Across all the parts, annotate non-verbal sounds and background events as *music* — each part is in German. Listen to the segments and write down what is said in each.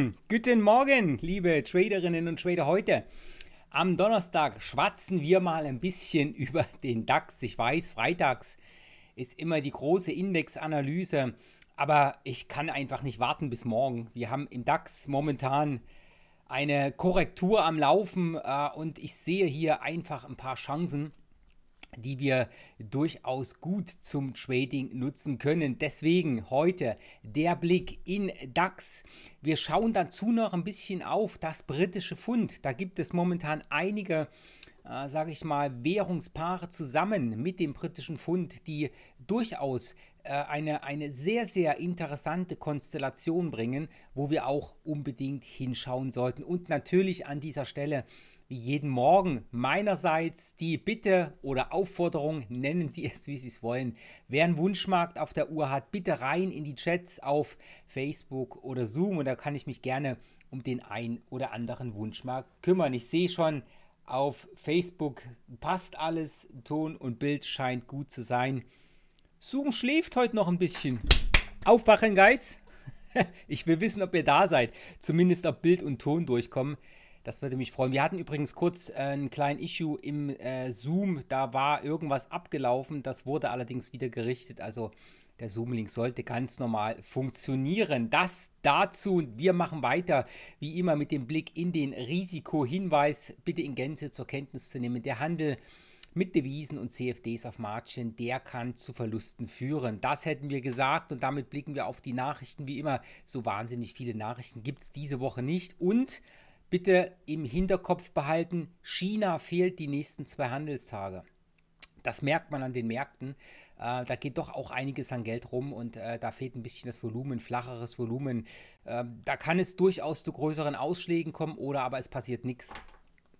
*clears throat* Guten Morgen, liebe Traderinnen und Trader. Heute am Donnerstag schwatzen wir mal ein bisschen *laughs* über den DAX. Ich weiß, freitags ist immer die große Indexanalyse, aber ich kann einfach nicht warten bis morgen. Wir haben im DAX momentan eine Korrektur am Laufen äh, und ich sehe hier einfach ein paar Chancen die wir durchaus gut zum Trading nutzen können. Deswegen heute der Blick in DAX. Wir schauen dazu noch ein bisschen auf das britische Pfund. Da gibt es momentan einige äh, sage ich mal, Währungspaare zusammen mit dem britischen Pfund, die durchaus äh, eine, eine sehr, sehr interessante Konstellation bringen, wo wir auch unbedingt hinschauen sollten. Und natürlich an dieser Stelle jeden Morgen meinerseits die Bitte oder Aufforderung, nennen Sie es, wie Sie es wollen. Wer einen Wunschmarkt auf der Uhr hat, bitte rein in die Chats auf Facebook oder Zoom und da kann ich mich gerne um den ein oder anderen Wunschmarkt kümmern. Ich sehe schon, auf Facebook passt alles, Ton und Bild scheint gut zu sein. Zoom schläft heute noch ein bisschen. Aufwachen, Guys! *laughs* Ich will wissen, ob ihr da seid. Zumindest ob Bild und Ton durchkommen. Das würde mich freuen. Wir hatten übrigens kurz äh, einen kleinen Issue im äh, Zoom. Da war irgendwas abgelaufen. Das wurde allerdings wieder gerichtet. Also der Zoom-Link sollte ganz normal funktionieren. Das dazu. Wir machen weiter, wie immer, mit dem Blick in den Risikohinweis. Bitte in Gänze zur Kenntnis zu nehmen. Der Handel mit Devisen und CFDs auf Margin, der kann zu Verlusten führen. Das hätten wir gesagt und damit blicken wir auf die Nachrichten. Wie immer, so wahnsinnig viele Nachrichten gibt es diese Woche nicht. Und bitte im Hinterkopf behalten, China fehlt die nächsten zwei Handelstage. Das merkt man an den Märkten. Äh, da geht doch auch einiges an Geld rum und äh, da fehlt ein bisschen das Volumen, flacheres Volumen. Äh, da kann es durchaus zu größeren Ausschlägen kommen oder aber es passiert nichts.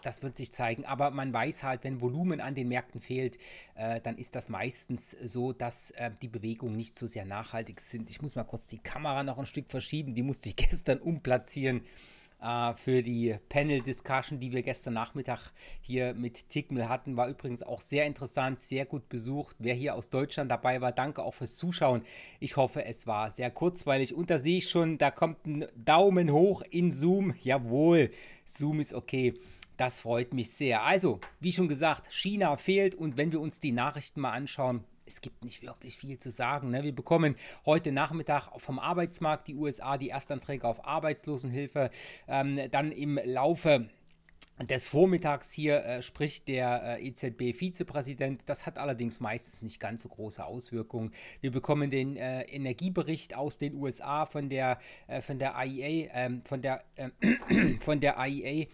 Das wird sich zeigen. Aber man weiß halt, wenn Volumen an den Märkten fehlt, äh, dann ist das meistens so, dass äh, die Bewegungen nicht so sehr nachhaltig sind. Ich muss mal kurz die Kamera noch ein Stück verschieben. Die musste ich *laughs* gestern umplatzieren. Äh, für die Panel-Discussion, die wir gestern Nachmittag hier mit Tickmill hatten. War übrigens auch sehr interessant, sehr gut besucht. Wer hier aus Deutschland dabei war, danke auch fürs Zuschauen. Ich hoffe, es war sehr kurzweilig. Und da sehe ich schon, da kommt ein Daumen hoch in Zoom. Jawohl, Zoom ist okay. Das freut mich sehr. Also, wie schon gesagt, China fehlt und wenn wir uns die Nachrichten mal anschauen, es gibt nicht wirklich viel zu sagen. Ne? Wir bekommen heute Nachmittag vom Arbeitsmarkt die USA die Erstanträge auf Arbeitslosenhilfe. Ähm, dann im Laufe des Vormittags hier äh, spricht der äh, EZB-Vizepräsident. Das hat allerdings meistens nicht ganz so große Auswirkungen. Wir bekommen den äh, Energiebericht aus den USA von der, äh, von der IEA, ähm, von der, äh, *clears throat* von der IEA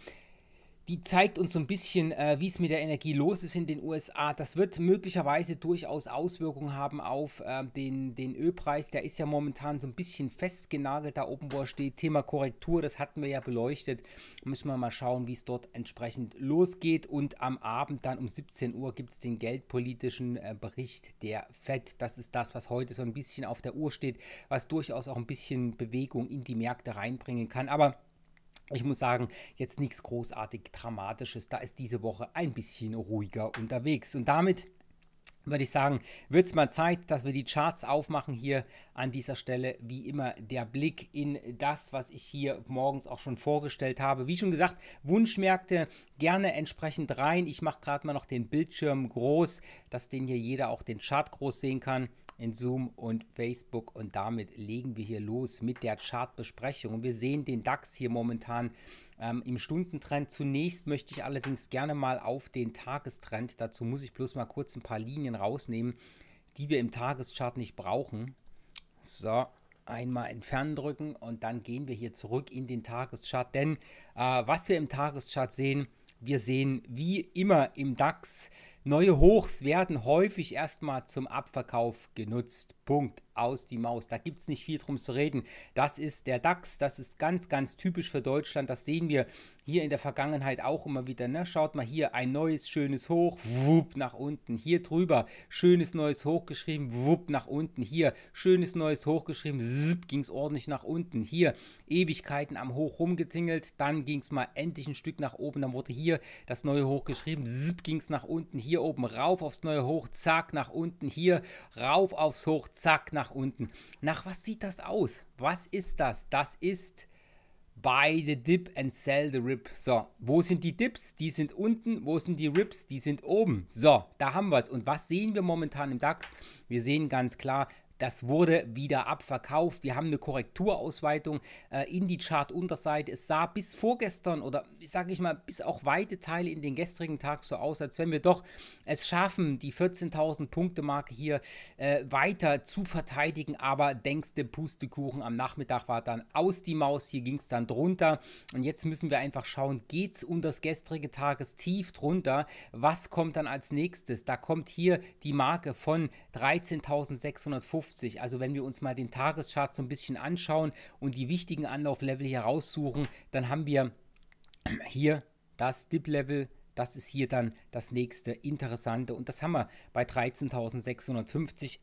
die zeigt uns so ein bisschen, äh, wie es mit der Energie los ist in den USA. Das wird möglicherweise durchaus Auswirkungen haben auf äh, den, den Ölpreis. Der ist ja momentan so ein bisschen festgenagelt da oben, wo er steht. Thema Korrektur, das hatten wir ja beleuchtet. Müssen wir mal schauen, wie es dort entsprechend losgeht. Und am Abend dann um 17 Uhr gibt es den geldpolitischen äh, Bericht der FED. Das ist das, was heute so ein bisschen auf der Uhr steht, was durchaus auch ein bisschen Bewegung in die Märkte reinbringen kann. Aber ich muss sagen, jetzt nichts großartig Dramatisches. Da ist diese Woche ein bisschen ruhiger unterwegs. Und damit würde ich sagen, wird es mal Zeit, dass wir die Charts aufmachen hier an dieser Stelle. Wie immer der Blick in das, was ich hier morgens auch schon vorgestellt habe. Wie schon gesagt, Wunschmärkte gerne entsprechend rein. Ich mache gerade mal noch den Bildschirm groß, dass den hier jeder auch den Chart groß sehen kann in Zoom und Facebook. Und damit legen wir hier los mit der Chartbesprechung. wir sehen den DAX hier momentan ähm, im Stundentrend. Zunächst möchte ich allerdings gerne mal auf den Tagestrend. Dazu muss ich bloß mal kurz ein paar Linien rausnehmen, die wir im Tageschart nicht brauchen. So, einmal entfernen drücken und dann gehen wir hier zurück in den Tageschart. Denn äh, was wir im Tageschart sehen, wir sehen wie immer im DAX Neue Hochs werden häufig erstmal zum Abverkauf genutzt. Punkt. Aus die Maus. Da gibt es nicht viel drum zu reden. Das ist der DAX. Das ist ganz, ganz typisch für Deutschland. Das sehen wir hier in der Vergangenheit auch immer wieder. Ne? Schaut mal hier, ein neues, schönes Hoch, wupp, nach unten. Hier drüber, schönes neues Hoch geschrieben, wupp, nach unten. Hier, schönes neues Hoch geschrieben, zipp, ging es ordentlich nach unten. Hier, Ewigkeiten am Hoch rumgetingelt. Dann ging es mal endlich ein Stück nach oben. Dann wurde hier das neue Hoch geschrieben, zipp, ging es nach unten. Hier hier oben rauf aufs neue Hoch, zack nach unten, hier rauf aufs Hoch, zack nach unten. Nach was sieht das aus? Was ist das? Das ist buy the dip and sell the rip. So, wo sind die Dips? Die sind unten. Wo sind die Rips? Die sind oben. So, da haben wir es. Und was sehen wir momentan im DAX? Wir sehen ganz klar, das wurde wieder abverkauft. Wir haben eine Korrekturausweitung äh, in die Chartunterseite. Es sah bis vorgestern oder sage ich mal bis auch weite Teile in den gestrigen Tag so aus, als wenn wir doch es schaffen, die 14.000 Punkte Marke hier äh, weiter zu verteidigen. Aber denkste Pustekuchen am Nachmittag war dann aus die Maus. Hier ging es dann drunter und jetzt müssen wir einfach schauen, geht es um das gestrige Tagestief drunter? Was kommt dann als nächstes? Da kommt hier die Marke von 13.650 50. Also wenn wir uns mal den Tageschart so ein bisschen anschauen und die wichtigen Anlauflevel hier raussuchen, dann haben wir hier das Dip-Level, das ist hier dann das nächste interessante und das haben wir bei 13.650.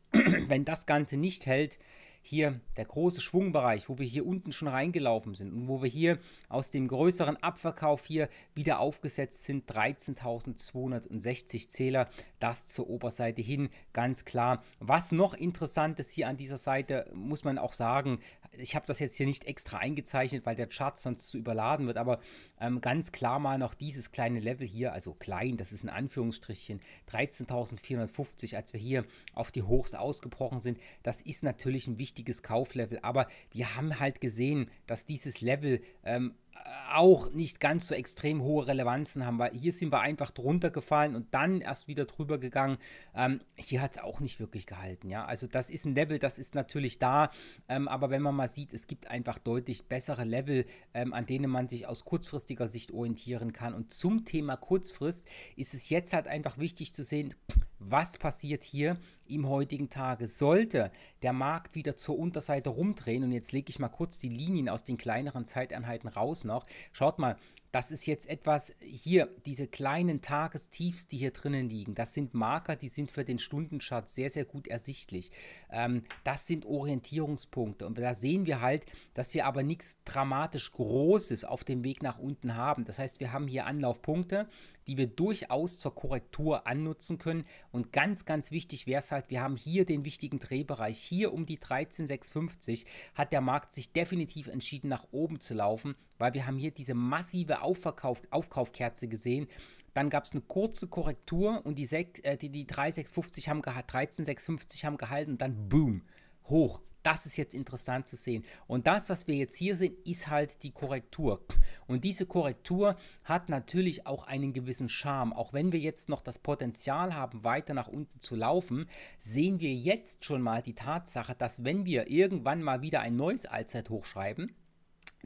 wenn das Ganze nicht hält, hier der große Schwungbereich, wo wir hier unten schon reingelaufen sind und wo wir hier aus dem größeren Abverkauf hier wieder aufgesetzt sind, 13.260 Zähler, das zur Oberseite hin, ganz klar. Was noch interessant ist hier an dieser Seite, muss man auch sagen, ich habe das jetzt hier nicht extra eingezeichnet, weil der Chart sonst zu überladen wird, aber ähm, ganz klar mal noch dieses kleine Level hier, also klein, das ist ein Anführungsstrichchen, 13.450, als wir hier auf die Hochs ausgebrochen sind, das ist natürlich ein wichtiges richtiges Kauflevel. Aber wir haben halt gesehen, dass dieses Level ähm, auch nicht ganz so extrem hohe Relevanzen haben, weil hier sind wir einfach drunter gefallen und dann erst wieder drüber gegangen. Ähm, hier hat es auch nicht wirklich gehalten, ja. Also das ist ein Level, das ist natürlich da, ähm, aber wenn man mal sieht, es gibt einfach deutlich bessere Level, ähm, an denen man sich aus kurzfristiger Sicht orientieren kann. Und zum Thema Kurzfrist ist es jetzt halt einfach wichtig zu sehen, was passiert hier im heutigen Tage? Sollte der Markt wieder zur Unterseite rumdrehen und jetzt lege ich mal kurz die Linien aus den kleineren Zeiteinheiten raus noch. Schaut mal, das ist jetzt etwas hier, diese kleinen Tagestiefs, die hier drinnen liegen, das sind Marker, die sind für den Stundenchart sehr, sehr gut ersichtlich. Ähm, das sind Orientierungspunkte und da sehen wir halt, dass wir aber nichts dramatisch Großes auf dem Weg nach unten haben. Das heißt, wir haben hier Anlaufpunkte, die wir durchaus zur Korrektur annutzen können. Und ganz, ganz wichtig wäre es halt, wir haben hier den wichtigen Drehbereich. Hier um die 13,650 hat der Markt sich definitiv entschieden, nach oben zu laufen, weil wir haben hier diese massive Aufverkauf, Aufkaufkerze gesehen. Dann gab es eine kurze Korrektur und die, 6, äh, die, die 3,650 haben gehalten, 13,650 haben gehalten und dann boom, hoch. Das ist jetzt interessant zu sehen. Und das, was wir jetzt hier sehen, ist halt die Korrektur. Und diese Korrektur hat natürlich auch einen gewissen Charme. Auch wenn wir jetzt noch das Potenzial haben, weiter nach unten zu laufen, sehen wir jetzt schon mal die Tatsache, dass wenn wir irgendwann mal wieder ein neues Allzeithoch schreiben,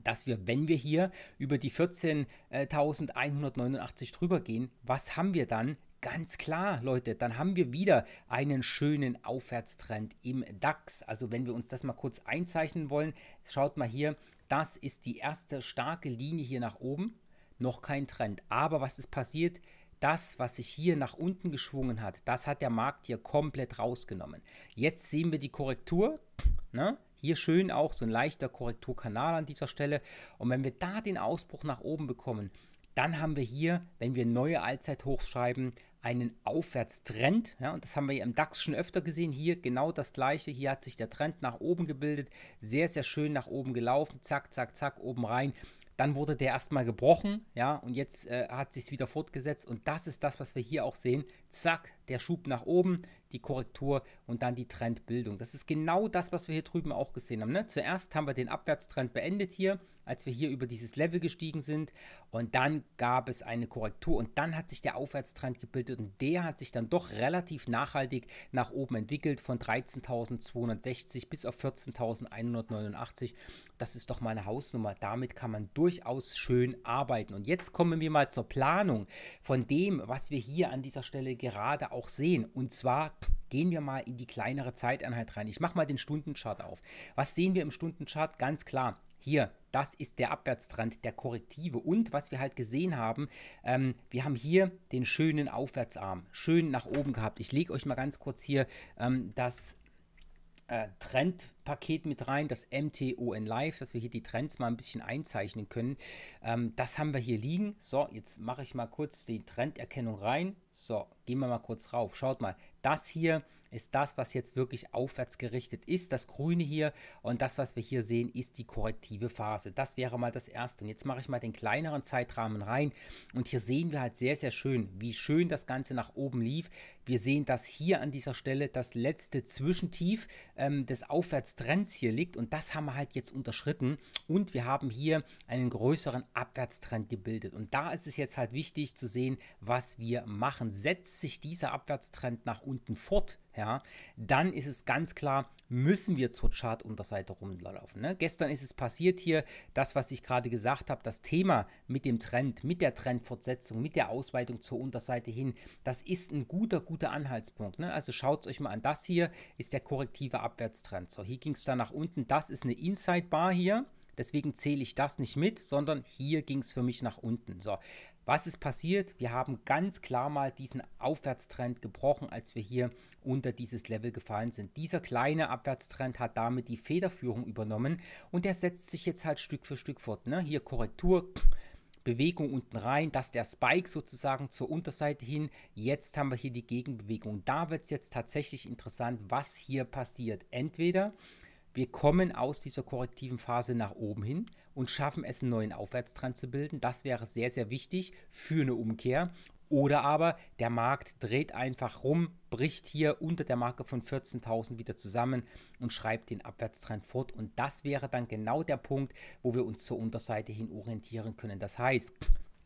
dass wir, wenn wir hier über die 14.189 äh, drüber gehen, was haben wir dann? Ganz klar, Leute, dann haben wir wieder einen schönen Aufwärtstrend im DAX. Also wenn wir uns das mal kurz einzeichnen wollen, schaut mal hier, das ist die erste starke Linie hier nach oben. Noch kein Trend. Aber was ist passiert? das, was sich hier nach unten geschwungen hat, das hat der Markt hier komplett rausgenommen. Jetzt sehen wir die Korrektur. Ne? Hier schön auch so ein leichter Korrekturkanal an dieser Stelle. Und wenn wir da den Ausbruch nach oben bekommen, dann haben wir hier, wenn wir neue Allzeithochschreiben, einen Aufwärtstrend. Ja, und das haben wir im DAX schon öfter gesehen. Hier genau das gleiche. Hier hat sich der Trend nach oben gebildet. Sehr, sehr schön nach oben gelaufen. Zack, zack, zack, oben rein. Dann wurde der erstmal gebrochen, ja, und jetzt äh, hat sich wieder fortgesetzt. Und das ist das, was wir hier auch sehen. Zack, der Schub nach oben, die Korrektur und dann die Trendbildung. Das ist genau das, was wir hier drüben auch gesehen haben. Ne? Zuerst haben wir den Abwärtstrend beendet hier, als wir hier über dieses Level gestiegen sind und dann gab es eine Korrektur und dann hat sich der Aufwärtstrend gebildet und der hat sich dann doch relativ nachhaltig nach oben entwickelt von 13.260 bis auf 14.189. Das ist doch mal eine Hausnummer. Damit kann man durchaus schön arbeiten. Und jetzt kommen wir mal zur Planung von dem, was wir hier an dieser Stelle gerade auch auch sehen. Und zwar gehen wir mal in die kleinere Zeiteinheit rein. Ich mache mal den Stundenchart auf. Was sehen wir im Stundenchart? Ganz klar, hier, das ist der Abwärtstrend, der Korrektive. Und was wir halt gesehen haben, ähm, wir haben hier den schönen Aufwärtsarm, schön nach oben gehabt. Ich lege euch mal ganz kurz hier ähm, das äh, Trendpaket mit rein, das MTON Live, dass wir hier die Trends mal ein bisschen einzeichnen können. Ähm, das haben wir hier liegen. So, jetzt mache ich mal kurz die Trenderkennung rein. So, gehen wir mal kurz rauf. Schaut mal, das hier ist das, was jetzt wirklich aufwärts gerichtet ist, das Grüne hier. Und das, was wir hier sehen, ist die korrektive Phase. Das wäre mal das Erste. Und jetzt mache ich mal den kleineren Zeitrahmen rein. Und hier sehen wir halt sehr, sehr schön, wie schön das Ganze nach oben lief. Wir sehen, dass hier an dieser Stelle das letzte Zwischentief ähm, des Aufwärtstrends hier liegt und das haben wir halt jetzt unterschritten und wir haben hier einen größeren Abwärtstrend gebildet und da ist es jetzt halt wichtig zu sehen, was wir machen. Setzt sich dieser Abwärtstrend nach unten fort, ja, dann ist es ganz klar, müssen wir zur Chartunterseite rumlaufen. Ne? Gestern ist es passiert hier, das, was ich gerade gesagt habe, das Thema mit dem Trend, mit der Trendfortsetzung, mit der Ausweitung zur Unterseite hin, das ist ein guter, guter guter Anhaltspunkt. Ne? Also schaut euch mal an. Das hier ist der korrektive Abwärtstrend. So, hier ging es dann nach unten. Das ist eine Inside Bar hier. Deswegen zähle ich das nicht mit, sondern hier ging es für mich nach unten. So, was ist passiert? Wir haben ganz klar mal diesen Aufwärtstrend gebrochen, als wir hier unter dieses Level gefallen sind. Dieser kleine Abwärtstrend hat damit die Federführung übernommen und der setzt sich jetzt halt Stück für Stück fort. Ne? Hier Korrektur, Bewegung unten rein, dass der Spike sozusagen zur Unterseite hin. Jetzt haben wir hier die Gegenbewegung. Da wird es jetzt tatsächlich interessant, was hier passiert. Entweder wir kommen aus dieser korrektiven Phase nach oben hin und schaffen es, einen neuen Aufwärtstrend zu bilden. Das wäre sehr, sehr wichtig für eine Umkehr. Oder aber der Markt dreht einfach rum, bricht hier unter der Marke von 14.000 wieder zusammen und schreibt den Abwärtstrend fort. Und das wäre dann genau der Punkt, wo wir uns zur Unterseite hin orientieren können. Das heißt,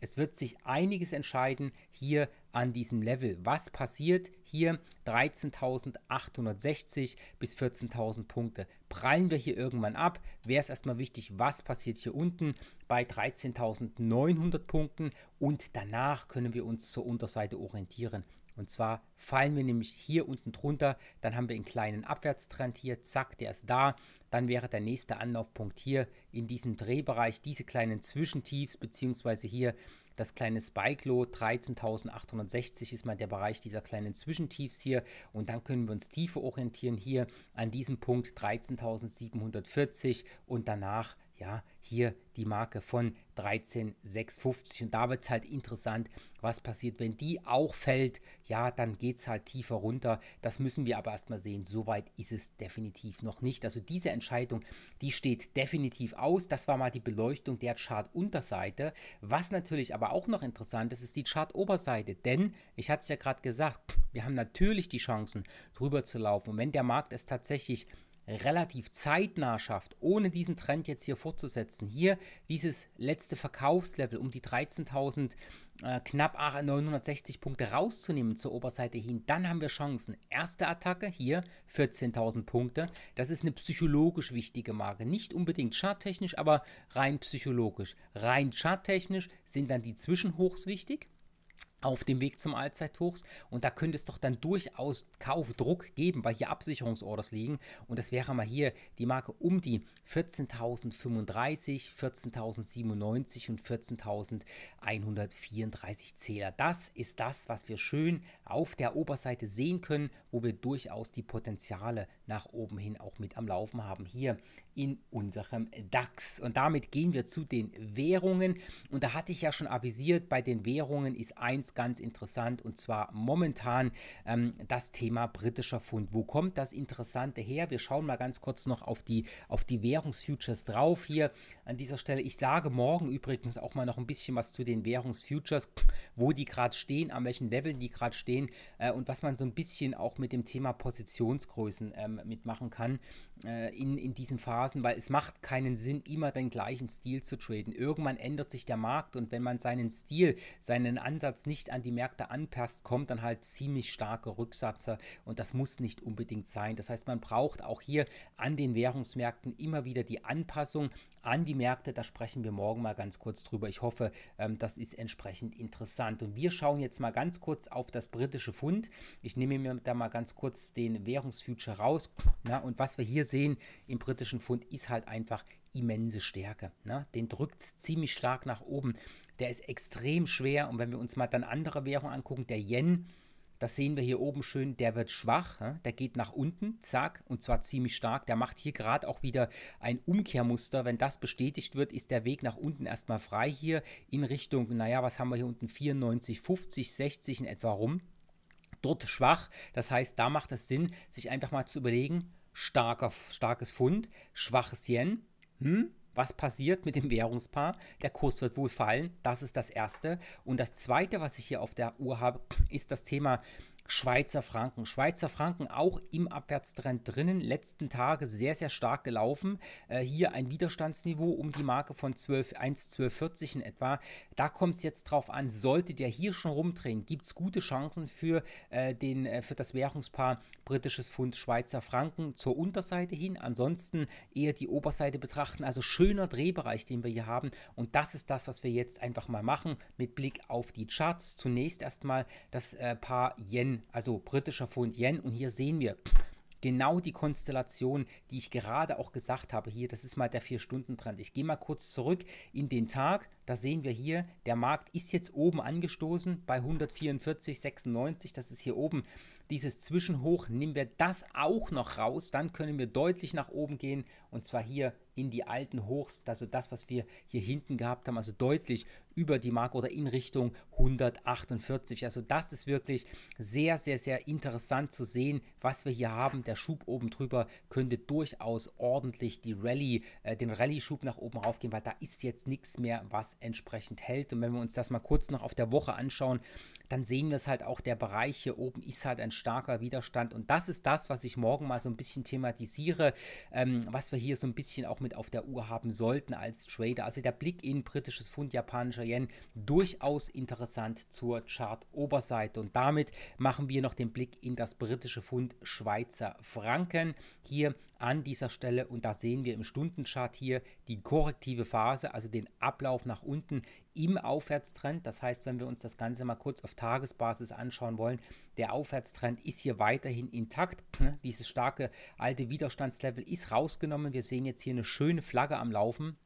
es wird sich einiges entscheiden hier an diesem Level. Was passiert hier? 13.860 bis 14.000 Punkte. Prallen wir hier irgendwann ab? Wäre es erstmal wichtig, was passiert hier unten bei 13.900 Punkten? Und danach können wir uns zur Unterseite orientieren. Und zwar fallen wir nämlich hier unten drunter, dann haben wir einen kleinen Abwärtstrend hier, zack, der ist da dann wäre der nächste Anlaufpunkt hier in diesem Drehbereich, diese kleinen Zwischentiefs, beziehungsweise hier das kleine Spike-Low 13.860 ist mal der Bereich dieser kleinen Zwischentiefs hier und dann können wir uns tiefer orientieren hier an diesem Punkt 13.740 und danach ja, hier die Marke von 13,650 und da wird es halt interessant, was passiert, wenn die auch fällt, ja, dann geht es halt tiefer runter, das müssen wir aber erstmal sehen, soweit ist es definitiv noch nicht, also diese Entscheidung, die steht definitiv aus, das war mal die Beleuchtung der Chart-Unterseite, was natürlich aber auch noch interessant ist, ist die Chart-Oberseite, denn, ich hatte es ja gerade gesagt, wir haben natürlich die Chancen, drüber zu laufen und wenn der Markt es tatsächlich relativ zeitnah schafft, ohne diesen Trend jetzt hier fortzusetzen, hier dieses letzte Verkaufslevel um die 13.000 äh, knapp 960 Punkte rauszunehmen zur Oberseite hin, dann haben wir Chancen. Erste Attacke hier 14.000 Punkte. Das ist eine psychologisch wichtige Marke. Nicht unbedingt charttechnisch, aber rein psychologisch. Rein charttechnisch sind dann die Zwischenhochs wichtig auf dem Weg zum Allzeithochs und da könnte es doch dann durchaus Kaufdruck geben, weil hier Absicherungsorders liegen und das wäre mal hier die Marke um die 14.035, 14.097 und 14.134 Zähler. Das ist das, was wir schön auf der Oberseite sehen können, wo wir durchaus die Potenziale nach oben hin auch mit am Laufen haben hier in unserem DAX. Und damit gehen wir zu den Währungen und da hatte ich ja schon avisiert, bei den Währungen ist eins ganz, interessant und zwar momentan ähm, das Thema britischer Pfund. Wo kommt das Interessante her? Wir schauen mal ganz kurz noch auf die, auf die Währungsfutures drauf hier an dieser Stelle. Ich sage morgen übrigens auch mal noch ein bisschen was zu den Währungsfutures, wo die gerade stehen, an welchen Leveln die gerade stehen äh, und was man so ein bisschen auch mit dem Thema Positionsgrößen ähm, mitmachen kann. Äh, in, in diesen Phasen, weil es macht keinen Sinn, immer den gleichen Stil zu traden. Irgendwann ändert sich der Markt und wenn man seinen Stil, seinen Ansatz nicht an die Märkte anpasst, kommt dann halt ziemlich starke Rücksatzer und das muss nicht unbedingt sein. Das heißt, man braucht auch hier an den Währungsmärkten immer wieder die Anpassung an die Märkte. Da sprechen wir morgen mal ganz kurz drüber. Ich hoffe, ähm, das ist entsprechend interessant. Und wir schauen jetzt mal ganz kurz auf das britische Pfund. Ich nehme mir da mal ganz kurz den Währungsfuture raus. Na, und was wir hier sehen im britischen Pfund ist halt einfach immense Stärke. Ne? Den drückt ziemlich stark nach oben. Der ist extrem schwer. Und wenn wir uns mal dann andere Währungen angucken, der Yen, das sehen wir hier oben schön, der wird schwach, der geht nach unten, zack, und zwar ziemlich stark. Der macht hier gerade auch wieder ein Umkehrmuster. Wenn das bestätigt wird, ist der Weg nach unten erstmal frei hier in Richtung, naja, was haben wir hier unten, 94, 50, 60 in etwa rum. Dort schwach, das heißt, da macht es Sinn, sich einfach mal zu überlegen, starker, starkes Fund, schwaches Yen, hm, was passiert mit dem Währungspaar? Der Kurs wird wohl fallen. Das ist das Erste. Und das Zweite, was ich hier auf der Uhr habe, *clears throat* ist das Thema Schweizer Franken. Schweizer Franken auch im Abwärtstrend drinnen. Letzten Tage sehr, sehr stark gelaufen. Äh, hier ein Widerstandsniveau um die Marke von 1,1240 in etwa. Da kommt es jetzt drauf an, sollte der hier schon rumdrehen, gibt es gute Chancen für, äh, den, äh, für das Währungspaar britisches Pfund Schweizer Franken zur Unterseite hin. Ansonsten eher die Oberseite betrachten. Also schöner Drehbereich, den wir hier haben. Und das ist das, was wir jetzt einfach mal machen mit Blick auf die Charts. Zunächst erstmal das äh, Paar Yen also britischer Pfund Yen. Und hier sehen wir genau die Konstellation, die ich gerade auch gesagt habe hier. Das ist mal der 4-Stunden-Trend. Ich gehe mal kurz zurück in den Tag. Das sehen wir hier. Der Markt ist jetzt oben angestoßen bei 144,96. Das ist hier oben dieses Zwischenhoch. Nehmen wir das auch noch raus, dann können wir deutlich nach oben gehen und zwar hier in die alten Hochs, also das, was wir hier hinten gehabt haben, also deutlich über die Marke oder in Richtung 148. Also das ist wirklich sehr, sehr, sehr interessant zu sehen, was wir hier haben. Der Schub oben drüber könnte durchaus ordentlich die Rallye, äh, den Rallye-Schub nach oben raufgehen, weil da ist jetzt nichts mehr, was entsprechend hält. Und wenn wir uns das mal kurz noch auf der Woche anschauen, dann sehen wir es halt auch, der Bereich hier oben ist halt ein starker Widerstand. Und das ist das, was ich morgen mal so ein bisschen thematisiere, ähm, was wir hier so ein bisschen auch mit auf der Uhr haben sollten als Trader. Also der Blick in britisches Pfund, japanischer Yen, durchaus interessant zur Chart-Oberseite. Und damit machen wir noch den Blick in das britische Pfund Schweizer Franken. Hier an dieser Stelle und da sehen wir im Stundenchart hier die korrektive Phase, also den Ablauf nach unten im Aufwärtstrend. Das heißt, wenn wir uns das Ganze mal kurz auf Tagesbasis anschauen wollen, der Aufwärtstrend ist hier weiterhin intakt. Ne, dieses starke alte Widerstandslevel ist rausgenommen. Wir sehen jetzt hier eine schöne Flagge am Laufen.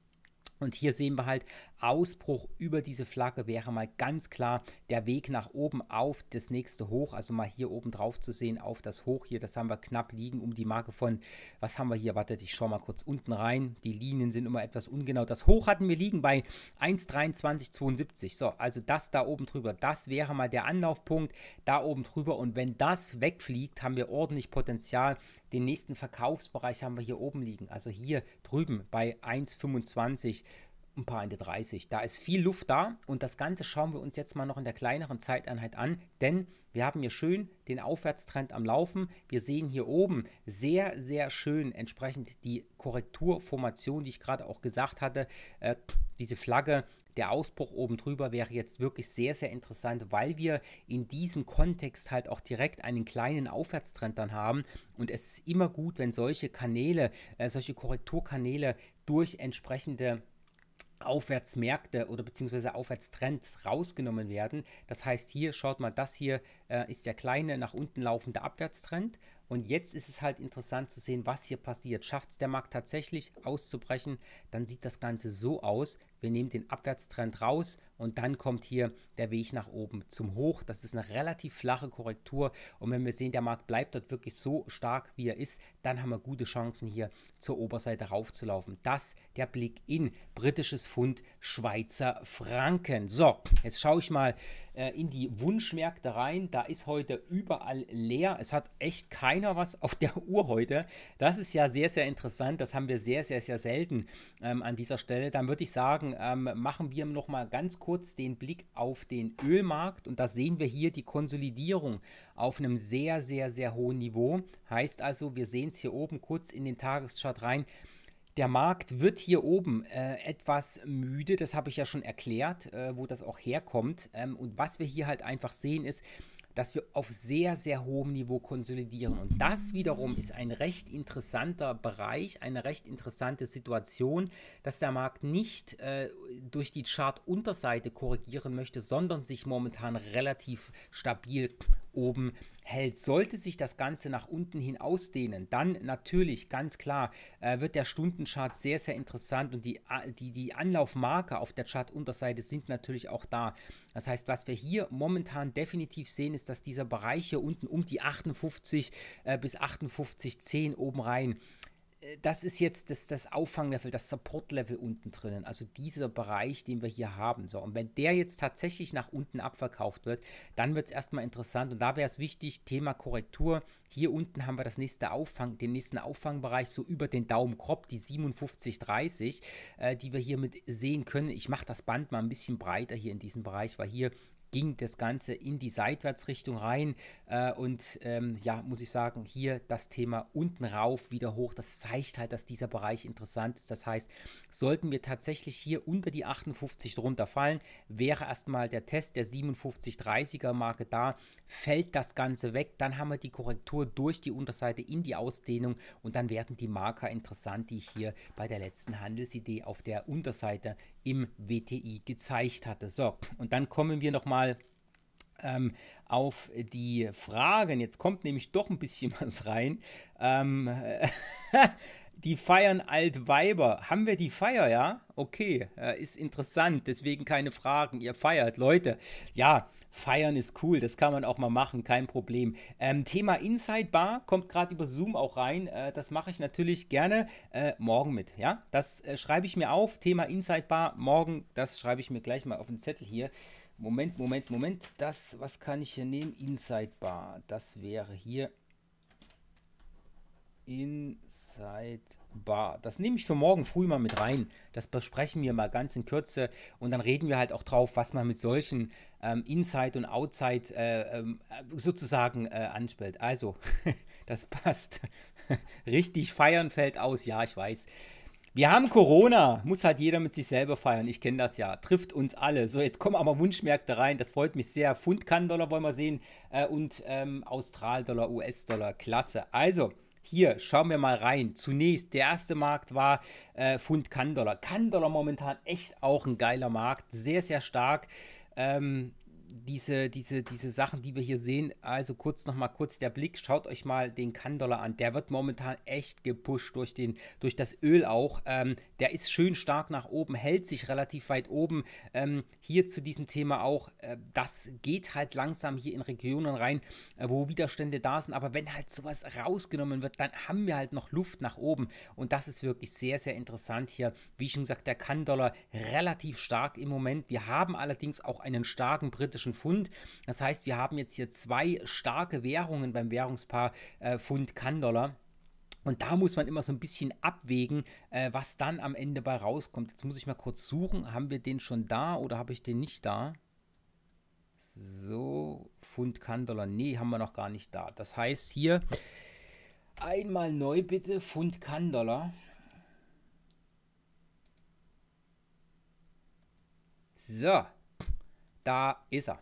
Und hier sehen wir halt, Ausbruch über diese Flagge wäre mal ganz klar der Weg nach oben auf das nächste Hoch. Also mal hier oben drauf zu sehen auf das Hoch hier. Das haben wir knapp liegen um die Marke von, was haben wir hier? Wartet, ich schaue mal kurz unten rein. Die Linien sind immer etwas ungenau. Das Hoch hatten wir liegen bei 1,2372. So, also das da oben drüber. Das wäre mal der Anlaufpunkt da oben drüber. Und wenn das wegfliegt, haben wir ordentlich Potenzial, den nächsten Verkaufsbereich haben wir hier oben liegen. Also hier drüben bei 1,25 ein paar Ende 30. Da ist viel Luft da und das Ganze schauen wir uns jetzt mal noch in der kleineren Zeiteinheit an, denn wir haben hier schön den Aufwärtstrend am Laufen. Wir sehen hier oben sehr, sehr schön entsprechend die Korrekturformation, die ich gerade auch gesagt hatte. Äh, diese Flagge der Ausbruch oben drüber wäre jetzt wirklich sehr, sehr interessant, weil wir in diesem Kontext halt auch direkt einen kleinen Aufwärtstrend dann haben. Und es ist immer gut, wenn solche Kanäle, äh, solche Korrekturkanäle durch entsprechende Aufwärtsmärkte oder beziehungsweise Aufwärtstrends rausgenommen werden. Das heißt, hier schaut mal, das hier äh, ist der kleine nach unten laufende Abwärtstrend. Und jetzt ist es halt interessant zu sehen, was hier passiert. Schafft es der Markt tatsächlich auszubrechen, dann sieht das Ganze so aus, wir nehmen den Abwärtstrend raus und dann kommt hier der Weg nach oben zum Hoch. Das ist eine relativ flache Korrektur und wenn wir sehen, der Markt bleibt dort wirklich so stark, wie er ist, dann haben wir gute Chancen hier zur Oberseite raufzulaufen. Das der Blick in britisches Pfund, Schweizer Franken. So, jetzt schaue ich mal äh, in die Wunschmärkte rein. Da ist heute überall leer. Es hat echt keiner was auf der Uhr heute. Das ist ja sehr, sehr interessant. Das haben wir sehr, sehr, sehr selten ähm, an dieser Stelle. Dann würde ich sagen, sagen, ähm, machen wir noch mal ganz kurz den Blick auf den Ölmarkt und da sehen wir hier die Konsolidierung auf einem sehr, sehr, sehr hohen Niveau. Heißt also, wir sehen es hier oben kurz in den Tageschart rein. Der Markt wird hier oben äh, etwas müde, das habe ich ja schon erklärt, äh, wo das auch herkommt. Ähm, und was wir hier halt einfach sehen ist, dass wir auf sehr, sehr hohem Niveau konsolidieren. Und das wiederum ist ein recht interessanter Bereich, eine recht interessante Situation, dass der Markt nicht äh, durch die Chart-Unterseite korrigieren möchte, sondern sich momentan relativ stabil oben hält. Sollte sich das Ganze nach unten hin ausdehnen, dann natürlich ganz klar äh, wird der Stundenchart sehr, sehr interessant und die, die, die Anlaufmarker auf der Chartunterseite sind natürlich auch da. Das heißt, was wir hier momentan definitiv sehen, ist, dass dieser Bereich hier unten um die 58 äh, bis 58,10 oben rein äh, das ist jetzt das, das Auffanglevel, das Supportlevel unten drinnen, also dieser Bereich, den wir hier haben. So, und wenn der jetzt tatsächlich nach unten abverkauft wird, dann wird es erstmal interessant und da wäre es wichtig, Thema Korrektur. Hier unten haben wir das nächste Auffang, den nächsten Auffangbereich so über den Daumen grob, die 57,30, äh, die wir hiermit sehen können. Ich mache das Band mal ein bisschen breiter hier in diesem Bereich, weil hier ging das Ganze in die Seitwärtsrichtung rein. Äh, und ähm, ja, muss ich sagen, hier das Thema unten rauf, wieder hoch, das zeigt halt, dass dieser Bereich interessant ist. Das heißt, sollten wir tatsächlich hier unter die 58 drunter fallen, wäre erstmal der Test der 57,30er Marke da. Fällt das Ganze weg, dann haben wir die Korrektur durch die Unterseite in die Ausdehnung und dann werden die Marker interessant, die ich hier bei der letzten Handelsidee auf der Unterseite im WTI gezeigt hatte. So, und dann kommen wir nochmal ähm, auf die Fragen. Jetzt kommt nämlich doch ein bisschen *laughs* was rein. Ähm, *laughs* die feiern Altweiber. Haben wir die Feier, ja? Okay, äh, ist interessant, deswegen keine Fragen. Ihr feiert, Leute. Ja, feiern ist cool, das kann man auch mal machen, kein Problem. Ähm, Thema Inside Bar kommt gerade über Zoom auch rein. Äh, das mache ich natürlich gerne äh, morgen mit, ja? Das äh, schreibe ich mir auf. Thema Inside Bar morgen, das schreibe ich mir gleich mal auf den Zettel hier. Moment, Moment, Moment. Das, was kann ich hier nehmen? Inside Bar, das wäre hier Inside Bar. Das nehme ich für morgen früh mal mit rein. Das besprechen wir mal ganz in Kürze und dann reden wir halt auch drauf, was man mit solchen ähm, Inside und Outside äh, ähm, sozusagen äh, anspielt. Also, *laughs* das passt. *laughs* Richtig feiern fällt aus, ja, ich weiß. Wir haben Corona, muss halt jeder mit sich selber feiern. Ich kenne das ja, trifft uns alle. So, jetzt kommen aber Wunschmärkte rein, das freut mich sehr. Pfund-Kann-Dollar wollen wir sehen äh, und ähm, Austral-Dollar, US-Dollar, klasse. Also, hier, schauen wir mal rein. Zunächst, der erste Markt war äh, Pfund Kann-Dollar. momentan echt auch ein geiler Markt. Sehr, sehr stark. Ähm, diese, diese, diese Sachen, die wir hier sehen, also kurz nochmal kurz der Blick, schaut euch mal den kann an. Der wird momentan echt gepusht durch, den, durch das Öl auch. Ähm, der ist schön stark nach oben, hält sich relativ weit oben. Ähm, hier zu diesem Thema auch, äh, das geht halt langsam hier in Regionen rein, äh, wo Widerstände da sind. Aber wenn halt sowas rausgenommen wird, dann haben wir halt noch Luft nach oben. Und das ist wirklich sehr, sehr interessant hier. Wie schon gesagt, der kann relativ stark im Moment. Wir haben allerdings auch einen starken britischen kroatischen Pfund. Das heißt, wir haben jetzt hier zwei starke Währungen beim Währungspaar äh, pfund kan Und da muss man immer so ein bisschen abwägen, äh, was dann am Ende bei rauskommt. Jetzt muss ich mal kurz suchen. Haben wir den schon da oder habe ich den nicht da? So, Pfund kann Dollar. Nee, haben wir noch gar nicht da. Das heißt hier einmal neu bitte Pfund kann Dollar. So. Da ist er.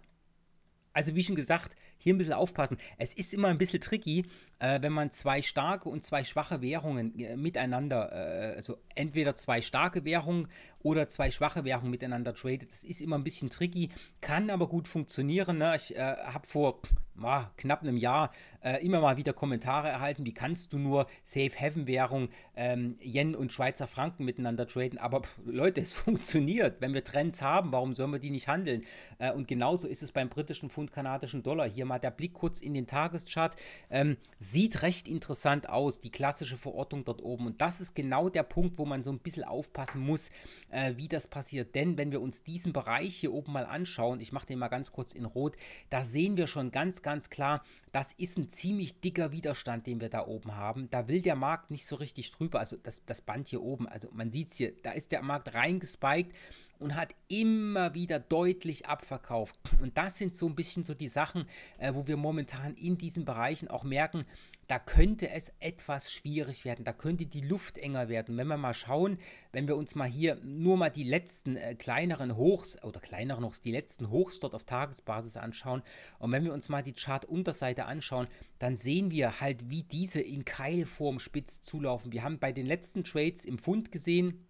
Also wie schon gesagt, hier ein bisschen aufpassen. Es ist immer ein bisschen tricky, äh, wenn man zwei starke und zwei schwache Währungen äh, miteinander, äh, also entweder zwei starke Währungen oder zwei schwache Währungen miteinander tradet. Das ist immer ein bisschen tricky, kann aber gut funktionieren. Ne? Ich äh, habe vor ah, knapp einem Jahr äh, immer mal wieder Kommentare erhalten, wie kannst du nur Safe-Heaven-Währung, ähm, Yen und Schweizer Franken miteinander traden. Aber pff, Leute, es *laughs* funktioniert. Wenn wir Trends haben, warum sollen wir die nicht handeln? Äh, und genauso ist es beim britischen Pfund, kanadischen Dollar. Hier mal der Blick kurz in den Tageschart. Ähm, sieht recht interessant aus, die klassische Verortung dort oben. Und das ist genau der Punkt, wo man so ein bisschen aufpassen muss, äh, wie das passiert. Denn wenn wir uns diesen Bereich hier oben mal anschauen, ich mache den mal ganz kurz in Rot, da sehen wir schon ganz, ganz klar, das ist ein ziemlich dicker Widerstand, den wir da oben haben. Da will der Markt nicht so richtig drüber, also das, das Band hier oben. Also man sieht es hier, da ist der Markt reingespiked und hat immer wieder deutlich abverkauft. Und das sind so ein bisschen so die Sachen, äh, wo wir momentan in diesen Bereichen auch merken, da könnte es etwas schwierig werden, da könnte die Luft enger werden. Wenn wir mal schauen, wenn wir uns mal hier nur mal die letzten äh, kleineren Hochs oder kleineren Hochs, die letzten Hochs dort auf Tagesbasis anschauen und wenn wir uns mal die Chart-Unterseite anschauen, dann sehen wir halt, wie diese in Keilform spitz zulaufen. Wir haben bei den letzten Trades im Fund gesehen,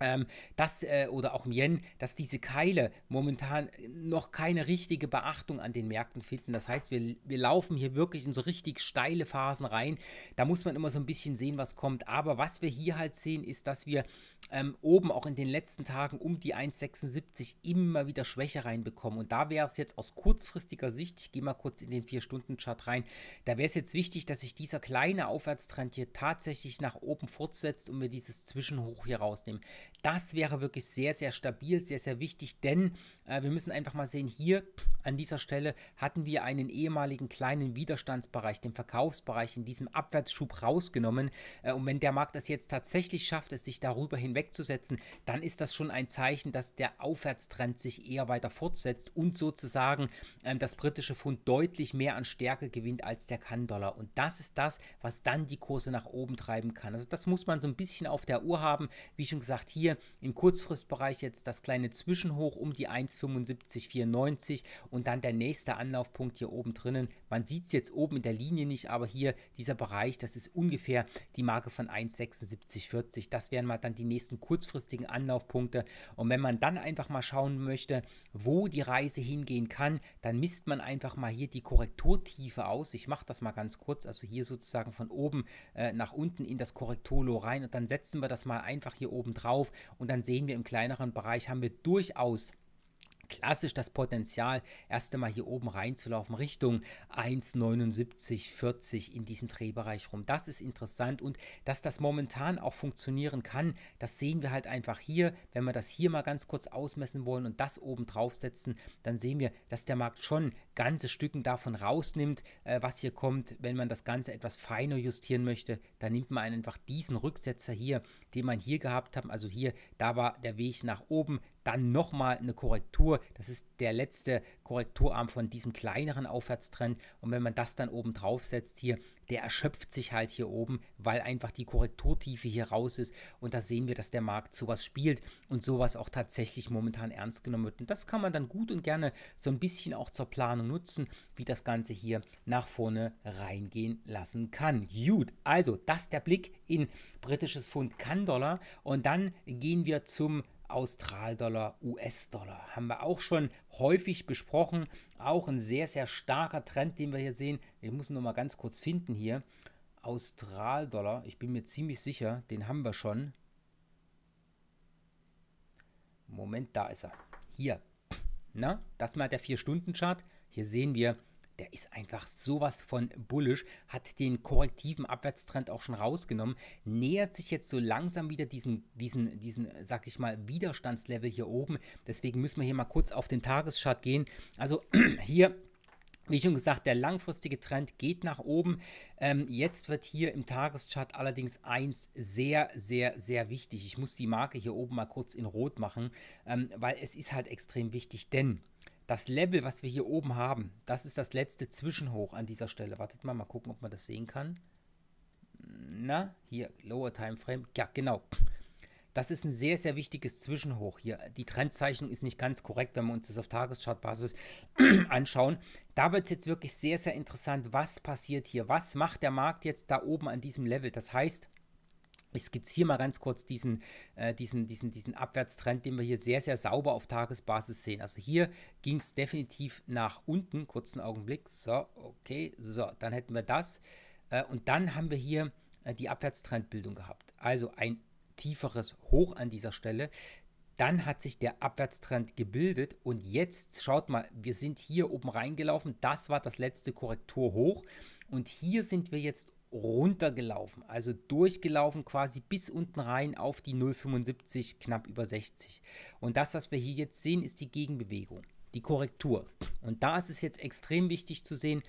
ähm, dass, äh, oder auch im Yen, dass diese Keile momentan äh, noch keine richtige Beachtung an den Märkten finden. Das heißt, wir, wir laufen hier wirklich in so richtig steile Phasen rein. Da muss man immer so ein bisschen sehen, was kommt. Aber was wir hier halt sehen, ist, dass wir ähm, oben auch in den letzten Tagen um die 1,76 immer wieder Schwäche reinbekommen. Und da wäre es jetzt aus kurzfristiger Sicht, ich gehe mal kurz in den 4-Stunden-Chart rein, da wäre es jetzt wichtig, dass sich dieser kleine Aufwärtstrend hier tatsächlich nach oben fortsetzt und wir dieses Zwischenhoch hier rausnehmen. Das wäre wirklich sehr, sehr stabil, sehr, sehr wichtig, denn äh, wir müssen einfach mal sehen, hier an dieser Stelle hatten wir einen ehemaligen kleinen Widerstandsbereich, den Verkaufsbereich in diesem Abwärtsschub rausgenommen. Äh, und wenn der Markt das jetzt tatsächlich schafft, es sich darüber hinwegzusetzen, dann ist das schon ein Zeichen, dass der Aufwärtstrend sich eher weiter fortsetzt und sozusagen ähm, das britische Pfund deutlich mehr an Stärke gewinnt als der Kann-Dollar. Und das ist das, was dann die Kurse nach oben treiben kann. Also das muss man so ein bisschen auf der Uhr haben. Wie schon gesagt, hier im Kurzfristbereich jetzt das kleine Zwischenhoch um die 1,4. 75,94 und dann der nächste Anlaufpunkt hier oben drinnen. Man sieht es jetzt oben in der Linie nicht, aber hier dieser Bereich, das ist ungefähr die Marke von 1,7640. Das wären mal dann die nächsten kurzfristigen Anlaufpunkte. Und wenn man dann einfach mal schauen möchte, wo die Reise hingehen kann, dann misst man einfach mal hier die Korrekturtiefe aus. Ich mache das mal ganz kurz, also hier sozusagen von oben äh, nach unten in das Korrekturlo rein und dann setzen wir das mal einfach hier oben drauf und dann sehen wir im kleineren Bereich haben wir durchaus klassisch das Potenzial, erst einmal hier oben reinzulaufen, Richtung 1,7940 in diesem Drehbereich rum. Das ist interessant und dass das momentan auch funktionieren kann, das sehen wir halt einfach hier. Wenn wir das hier mal ganz kurz ausmessen wollen und das oben draufsetzen, dann sehen wir, dass der Markt schon ganze Stücken davon rausnimmt, äh, was hier kommt. Wenn man das Ganze etwas feiner justieren möchte, dann nimmt man einfach diesen Rücksetzer hier, den man hier gehabt hat. Also hier, da war der Weg nach oben, dann nochmal eine Korrektur. Das ist der letzte Korrekturarm von diesem kleineren Aufwärtstrend. Und wenn man das dann oben drauf setzt hier, der erschöpft sich halt hier oben, weil einfach die Korrekturtiefe hier raus ist. Und da sehen wir, dass der Markt sowas spielt und sowas auch tatsächlich momentan ernst genommen wird. Und das kann man dann gut und gerne so ein bisschen auch zur Planung nutzen, wie das Ganze hier nach vorne reingehen lassen kann. Gut, also das der Blick in britisches Pfund Kann-Dollar. Und dann gehen wir zum Australdollar, US-Dollar. Haben wir auch schon häufig besprochen. Auch ein sehr, sehr starker Trend, den wir hier sehen. Wir müssen nur mal ganz kurz finden hier. Australdollar, ich bin mir ziemlich sicher, den haben wir schon. Moment, da ist er. Hier. Na, das mal der 4-Stunden-Chart. Hier sehen wir der ist einfach sowas von bullisch, hat den korrektiven Abwärtstrend auch schon rausgenommen, nähert sich jetzt so langsam wieder diesem, diesen, diesen, sag ich mal, Widerstandslevel hier oben. Deswegen müssen wir hier mal kurz auf den Tageschart gehen. Also *clears throat* hier wie schon gesagt, der langfristige Trend geht nach oben. Ähm, jetzt wird hier im Tageschart allerdings eins sehr, sehr, sehr wichtig. Ich muss die Marke hier oben mal kurz in Rot machen, ähm, weil es ist halt extrem wichtig, denn das Level, was wir hier oben haben, das ist das letzte Zwischenhoch an dieser Stelle. Wartet mal, mal gucken, ob man das sehen kann. Na, hier, Lower Time Frame. Ja, genau. Das ist ein sehr, sehr wichtiges Zwischenhoch hier. Die Trendzeichnung ist nicht ganz korrekt, wenn wir uns das auf Tageschartbasis *clears throat* anschauen. Da wird es jetzt wirklich sehr, sehr interessant, was passiert hier. Was macht der Markt jetzt da oben an diesem Level? Das heißt, ich skizziere mal ganz kurz diesen, äh, diesen, diesen, diesen Abwärtstrend, den wir hier sehr, sehr sauber auf Tagesbasis sehen. Also hier ging es definitiv nach unten, kurzen Augenblick. So, okay, so, dann hätten wir das. Äh, und dann haben wir hier äh, die Abwärtstrendbildung gehabt. Also ein tieferes Hoch an dieser Stelle. Dann hat sich der Abwärtstrend gebildet und jetzt schaut mal, wir sind hier oben reingelaufen. Das war das letzte Korrekturhoch und hier sind wir jetzt runtergelaufen, also durchgelaufen quasi bis unten rein auf die 0,75, knapp über 60. Und das, was wir hier jetzt sehen, ist die Gegenbewegung, die Korrektur. Und da ist es jetzt extrem wichtig zu sehen,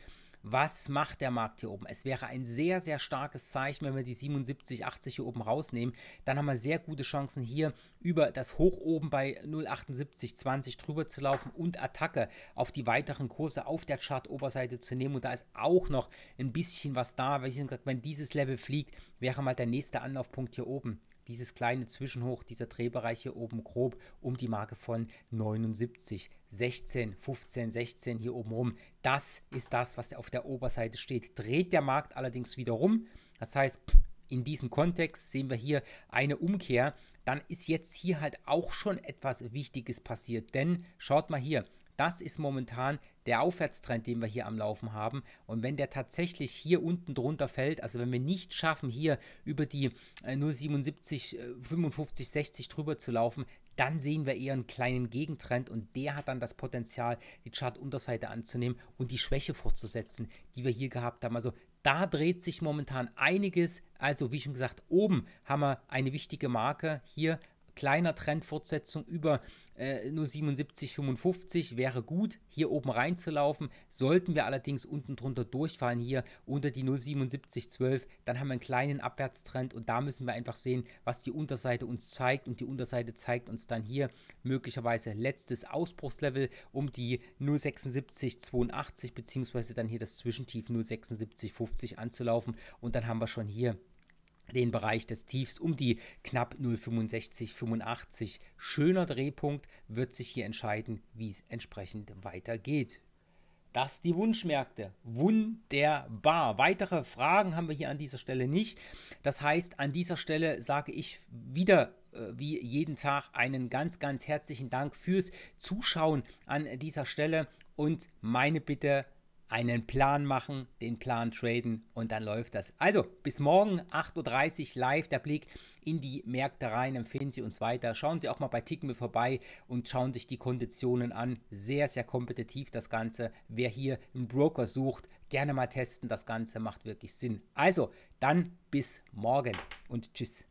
was macht der Markt hier oben. Es wäre ein sehr, sehr starkes Zeichen, wenn wir die 77, 80 hier oben rausnehmen. Dann haben wir sehr gute Chancen hier über das Hoch oben bei 0,78, 20 drüber zu laufen und Attacke auf die weiteren Kurse auf der Chart-Oberseite zu nehmen. Und da ist auch noch ein bisschen was da, weil ich gesagt, wenn dieses Level fliegt, wäre mal der nächste Anlaufpunkt hier oben dieses kleine Zwischenhoch, dieser Drehbereich hier oben grob um die Marke von 79, 16, 15, 16 hier oben rum. Das ist das, was auf der Oberseite steht. Dreht der Markt allerdings wieder rum. Das heißt, in diesem Kontext sehen wir hier eine Umkehr. Dann ist jetzt hier halt auch schon etwas Wichtiges passiert. Denn schaut mal hier, das ist momentan der Aufwärtstrend, den wir hier am Laufen haben. Und wenn der tatsächlich hier unten drunter fällt, also wenn wir nicht schaffen, hier über die 0,77, 55, 60 drüber zu laufen, dann sehen wir eher einen kleinen Gegentrend und der hat dann das Potenzial, die Chartunterseite anzunehmen und die Schwäche fortzusetzen, die wir hier gehabt haben. Also da dreht sich momentan einiges. Also wie schon gesagt, oben haben wir eine wichtige Marke hier kleiner Trendfortsetzung über äh, 0,77,55 wäre gut, hier oben reinzulaufen. Sollten wir allerdings unten drunter durchfallen, hier unter die 0,77,12, dann haben wir einen kleinen Abwärtstrend und da müssen wir einfach sehen, was die Unterseite uns zeigt und die Unterseite zeigt uns dann hier möglicherweise letztes Ausbruchslevel um die 0,76,82 bzw. dann hier das Zwischentief 0,76,50 anzulaufen und dann haben wir schon hier den Bereich des Tiefs um die knapp 0,6585. Schöner Drehpunkt wird sich hier entscheiden, wie es entsprechend weitergeht. Das die Wunschmärkte. Wunderbar. Weitere Fragen haben wir hier an dieser Stelle nicht. Das heißt, an dieser Stelle sage ich wieder äh, wie jeden Tag einen ganz, ganz herzlichen Dank fürs Zuschauen an dieser Stelle und meine Bitte einen Plan machen, den Plan traden und dann läuft das. Also bis morgen 8.30 Uhr live der Blick in die Märkte rein. Empfehlen Sie uns weiter. Schauen Sie auch mal bei Tickme vorbei und schauen sich die Konditionen an. Sehr, sehr kompetitiv das Ganze. Wer hier einen Broker sucht, gerne mal testen. Das Ganze macht wirklich Sinn. Also dann bis morgen und tschüss.